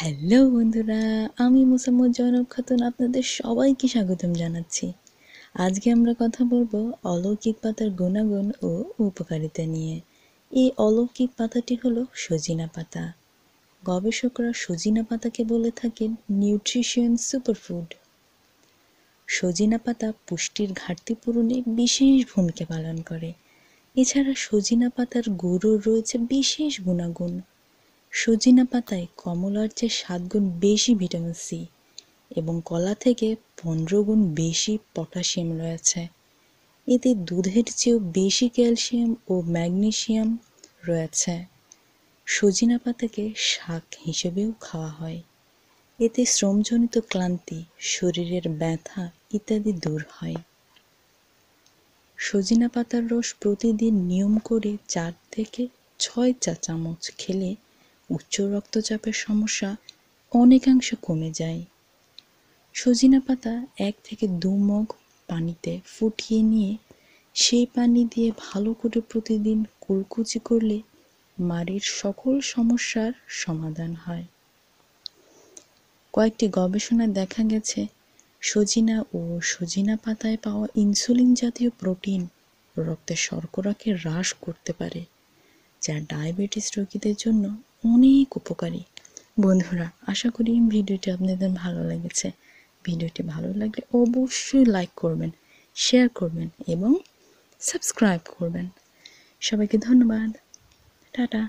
hello বন্ধুরা আমি মুসাম্মদ জয়নব খাতুন আপনাদের সবাইকে স্বাগতম জানাচ্ছি আজকে আমরা কথা বলবো অলৌকিক পাতার গুণাগুণ ও উপকারিতা নিয়ে এই অলৌকিক পাতাটি হলো সজিনা পাতা গবেষকরা সজিনা পাতাকে বলে থাকেন নিউট্রিশন সুপারফুড সজিনা পাতা পুষ্টির ঘাটতি পূরণে বিশেষ ভূমিকা পালন করে এছাড়া সজিনা পাতার গুঁড়ো রয়েছে বিশেষ গুণাগুণ সজিনা পাতায় কমলার চেয়ে সাত গুণ বেশি ভিটামিন সি এবং কলা থেকে পনেরো গুণ বেশি পটাশিয়াম রয়েছে এতে দুধের চেয়েও বেশি ক্যালসিয়াম ও ম্যাগনেশিয়াম রয়েছে সজিনা পাতাকে শাক হিসেবেও খাওয়া হয় এতে শ্রমজনিত ক্লান্তি শরীরের ব্যথা ইত্যাদি দূর হয় সজিনা পাতার রস প্রতিদিন নিয়ম করে চার থেকে ছয় চা চামচ খেলে উচ্চ রক্তচাপের সমস্যা অনেকাংশে কমে যায় সজিনা পাতা এক থেকে দু মগ পানিতে ফুটিয়ে নিয়ে সেই পানি দিয়ে ভালো করে প্রতিদিন কুলকুচি করলে মাড়ির সকল সমস্যার সমাধান হয় কয়েকটি গবেষণায় দেখা গেছে সজিনা ও সজিনা পাতায় পাওয়া ইনসুলিন জাতীয় প্রোটিন রক্তে শর্করাকে হ্রাস করতে পারে যা ডায়াবেটিস রোগীদের জন্য অনেক উপকারী বন্ধুরা আশা করি ভিডিওটি আপনাদের ভালো লেগেছে ভিডিওটি ভালো লাগলে অবশ্যই লাইক করবেন শেয়ার করবেন এবং সাবস্ক্রাইব করবেন সবাইকে ধন্যবাদ টাটা